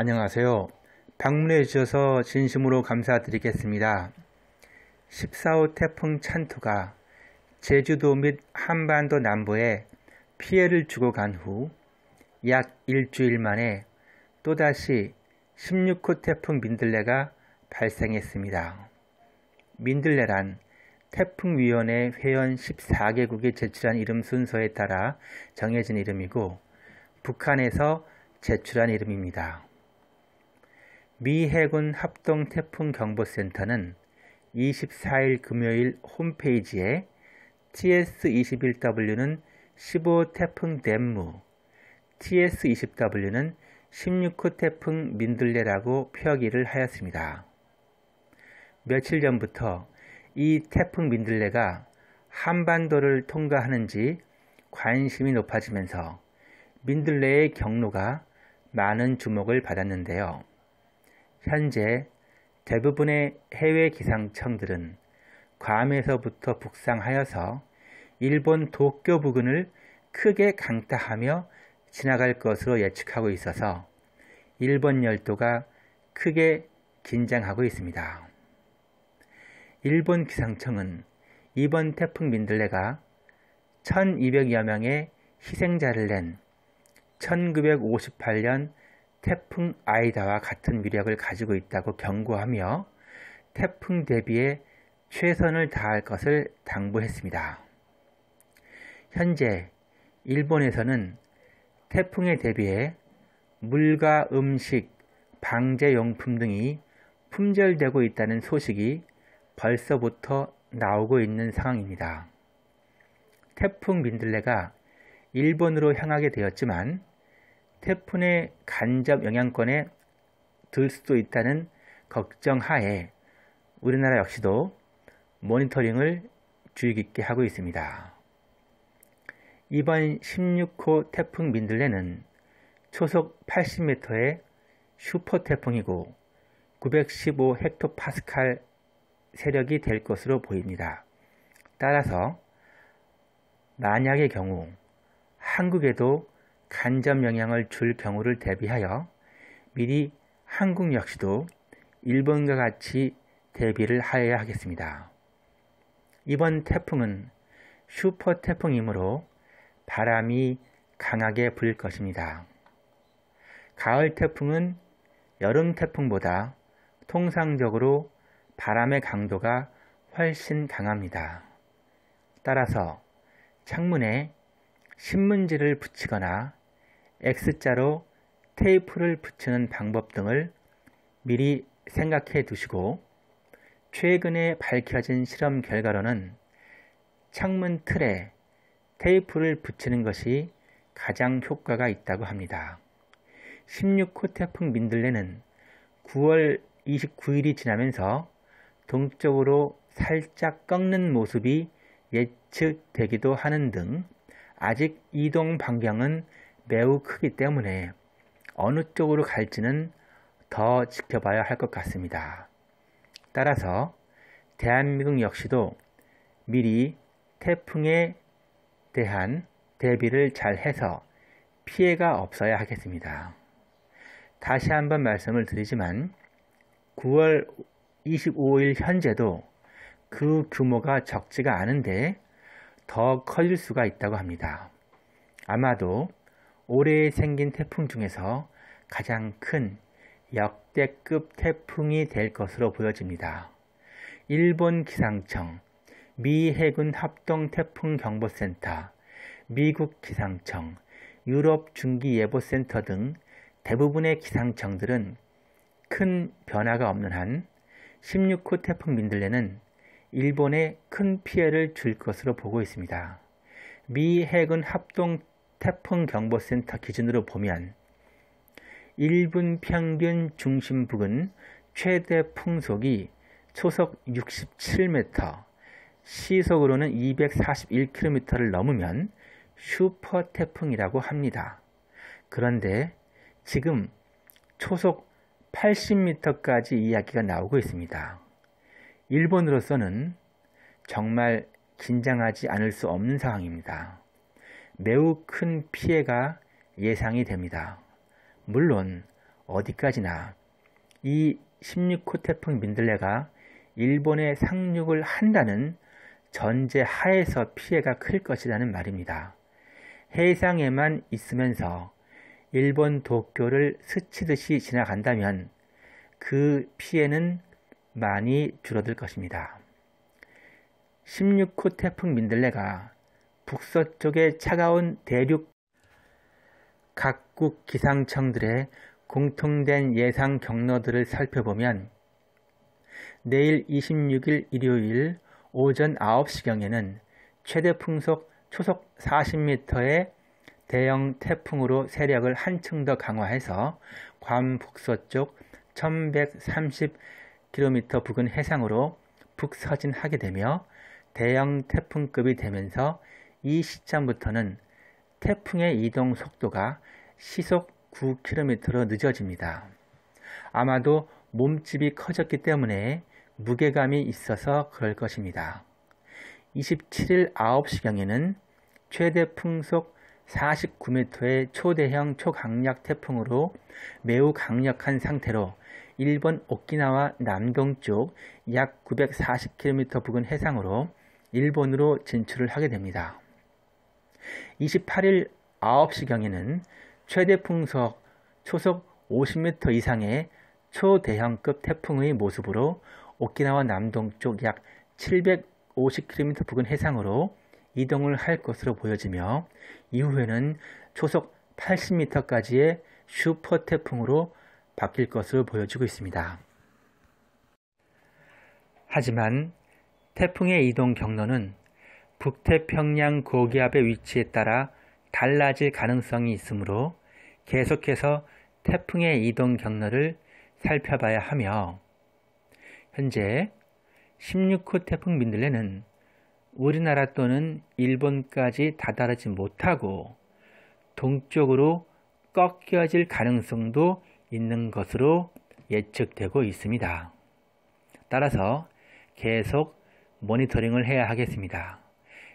안녕하세요. 방문해 주셔서 진심으로 감사드리겠습니다. 14호 태풍 찬투가 제주도 및 한반도 남부에 피해를 주고 간 후 약 일주일 만에 또다시 16호 태풍 민들레가 발생했습니다. 민들레란 태풍위원회 회원 14개국이 제출한 이름 순서에 따라 정해진 이름이고 북한에서 제출한 이름입니다. 미 해군 합동 태풍 경보센터는 24일 금요일 홈페이지에 TS21W는 15 태풍 댐무, TS20W는 16호 태풍 민들레라고 표기를 하였습니다. 며칠 전부터 이 태풍 민들레가 한반도를 통과하는지 관심이 높아지면서 민들레의 경로가 많은 주목을 받았는데요. 현재 대부분의 해외 기상청들은 괌에서부터 북상하여서 일본 도쿄 부근을 크게 강타하며 지나갈 것으로 예측하고 있어서 일본 열도가 크게 긴장하고 있습니다. 일본 기상청은 이번 태풍 민들레가 1200여 명의 희생자를 낸 1958년 태풍 아이다와 같은 위력을 가지고 있다고 경고하며 태풍 대비에 최선을 다할 것을 당부했습니다. 현재 일본에서는 태풍에 대비해 물과 음식, 방제용품 등이 품절되고 있다는 소식이 벌써부터 나오고 있는 상황입니다. 태풍 민들레가 일본으로 향하게 되었지만 태풍의 간접 영향권에 들 수도 있다는 걱정 하에 우리나라 역시도 모니터링을 주의 깊게 하고 있습니다. 이번 16호 태풍 민들레는 초속 80m의 슈퍼 태풍이고 915 헥토파스칼 세력이 될 것으로 보입니다. 따라서 만약의 경우 한국에도 간접 영향을 줄 경우를 대비하여 미리 한국 역시도 일본과 같이 대비를 하여야 하겠습니다. 이번 태풍은 슈퍼 태풍이므로 바람이 강하게 불 것입니다. 가을 태풍은 여름 태풍보다 통상적으로 바람의 강도가 훨씬 강합니다. 따라서 창문에 신문지를 붙이거나 X자로 테이프를 붙이는 방법 등을 미리 생각해 두시고 최근에 밝혀진 실험 결과로는 창문 틀에 테이프를 붙이는 것이 가장 효과가 있다고 합니다. 16호 태풍 민들레는 9월 29일이 지나면서 동쪽으로 살짝 꺾는 모습이 예측되기도 하는 등 아직 이동 방향은 매우 크기 때문에 어느 쪽으로 갈지는 더 지켜봐야 할 것 같습니다. 따라서 대한민국 역시도 미리 태풍에 대한 대비를 잘 해서 피해가 없어야 하겠습니다. 다시 한번 말씀을 드리지만 9월 25일 현재도 그 규모가 적지가 않은데 더 커질 수가 있다고 합니다. 아마도 올해 생긴 태풍 중에서 가장 큰 역대급 태풍이 될 것으로 보여집니다. 일본 기상청, 미 해군 합동 태풍 경보센터, 미국 기상청, 유럽 중기예보센터 등 대부분의 기상청들은 큰 변화가 없는 한 16호 태풍 민들레는 일본에 큰 피해를 줄 것으로 보고 있습니다. 미 해군 합동 태풍경보센터 기준으로 보면 1분 평균 중심 부근 최대 풍속이 초속 67m, 시속으로는 241km를 넘으면 슈퍼 태풍이라고 합니다. 그런데 지금 초속 80m까지 이야기가 나오고 있습니다. 일본으로서는 정말 긴장하지 않을 수 없는 상황입니다. 매우 큰 피해가 예상이 됩니다. 물론 어디까지나 이 16호 태풍 민들레가 일본에 상륙을 한다는 전제 하에서 피해가 클 것이라는 말입니다. 해상에만 있으면서 일본 도쿄를 스치듯이 지나간다면 그 피해는 많이 줄어들 것입니다. 16호 태풍 민들레가 북서쪽의 차가운 대륙 각국 기상청들의 공통된 예상 경로들을 살펴보면 내일 26일 일요일 오전 9시경에는 최대 풍속 초속 40m의 대형 태풍으로 세력을 한층 더 강화해서 괌 북서쪽 1130km 부근 해상으로 북서진하게 되며 대형 태풍급이 되면서 이 시점부터는 태풍의 이동 속도가 시속 9km로 늦어집니다. 아마도 몸집이 커졌기 때문에 무게감이 있어서 그럴 것입니다. 27일 9시경에는 최대 풍속 49m의 초대형 초강력 태풍으로 매우 강력한 상태로 일본 오키나와 남동쪽 약 940km 부근 해상으로 일본으로 진출을 하게 됩니다. 28일 9시경에는 최대 풍속 초속 50m 이상의 초대형급 태풍의 모습으로 오키나와 남동쪽 약 750km 부근 해상으로 이동을 할 것으로 보여지며 이후에는 초속 80m까지의 슈퍼 태풍으로 바뀔 것으로 보여지고 있습니다. 하지만 태풍의 이동 경로는 북태평양 고기압의 위치에 따라 달라질 가능성이 있으므로 계속해서 태풍의 이동 경로를 살펴봐야 하며 현재 16호 태풍 민들레는 우리나라 또는 일본까지 다다르지 못하고 동쪽으로 꺾여질 가능성도 있는 것으로 예측되고 있습니다. 따라서 계속 모니터링을 해야 하겠습니다.